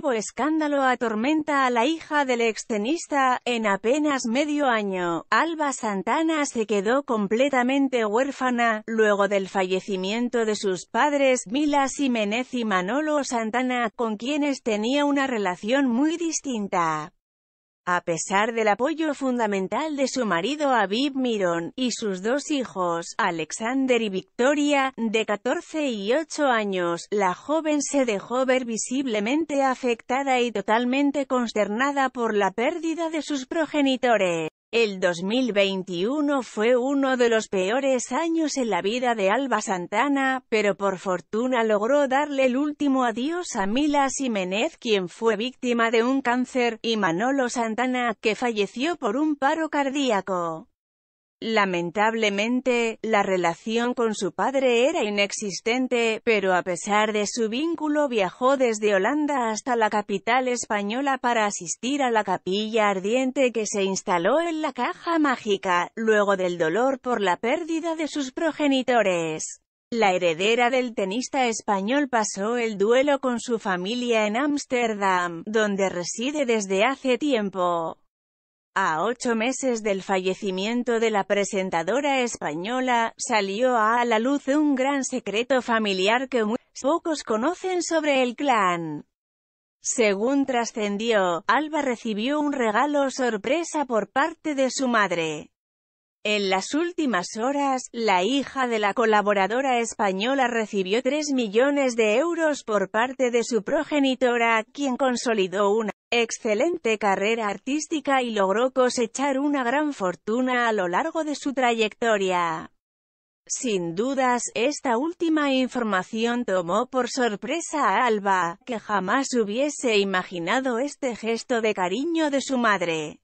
nuevo escándalo atormenta a la hija del extenista, en apenas medio año, Alba Santana se quedó completamente huérfana, luego del fallecimiento de sus padres, Mila Jiménez y Manolo Santana, con quienes tenía una relación muy distinta. A pesar del apoyo fundamental de su marido Aviv Miron, y sus dos hijos, Alexander y Victoria, de 14 y 8 años, la joven se dejó ver visiblemente afectada y totalmente consternada por la pérdida de sus progenitores. El 2021 fue uno de los peores años en la vida de Alba Santana, pero por fortuna logró darle el último adiós a Mila Jiménez quien fue víctima de un cáncer, y Manolo Santana, que falleció por un paro cardíaco. Lamentablemente, la relación con su padre era inexistente, pero a pesar de su vínculo viajó desde Holanda hasta la capital española para asistir a la capilla ardiente que se instaló en la caja mágica, luego del dolor por la pérdida de sus progenitores. La heredera del tenista español pasó el duelo con su familia en Ámsterdam, donde reside desde hace tiempo. A ocho meses del fallecimiento de la presentadora española, salió a la luz un gran secreto familiar que muy pocos conocen sobre el clan. Según trascendió, Alba recibió un regalo sorpresa por parte de su madre. En las últimas horas, la hija de la colaboradora española recibió 3 millones de euros por parte de su progenitora, quien consolidó una excelente carrera artística y logró cosechar una gran fortuna a lo largo de su trayectoria. Sin dudas, esta última información tomó por sorpresa a Alba, que jamás hubiese imaginado este gesto de cariño de su madre.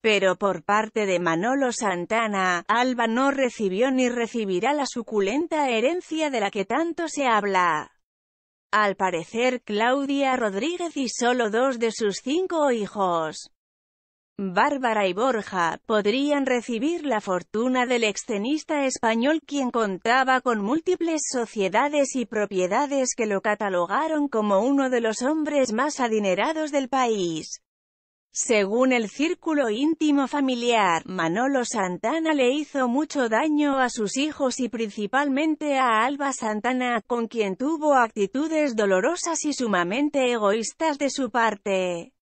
Pero por parte de Manolo Santana, Alba no recibió ni recibirá la suculenta herencia de la que tanto se habla. Al parecer Claudia Rodríguez y solo dos de sus cinco hijos, Bárbara y Borja, podrían recibir la fortuna del extenista español quien contaba con múltiples sociedades y propiedades que lo catalogaron como uno de los hombres más adinerados del país. Según el círculo íntimo familiar, Manolo Santana le hizo mucho daño a sus hijos y principalmente a Alba Santana, con quien tuvo actitudes dolorosas y sumamente egoístas de su parte.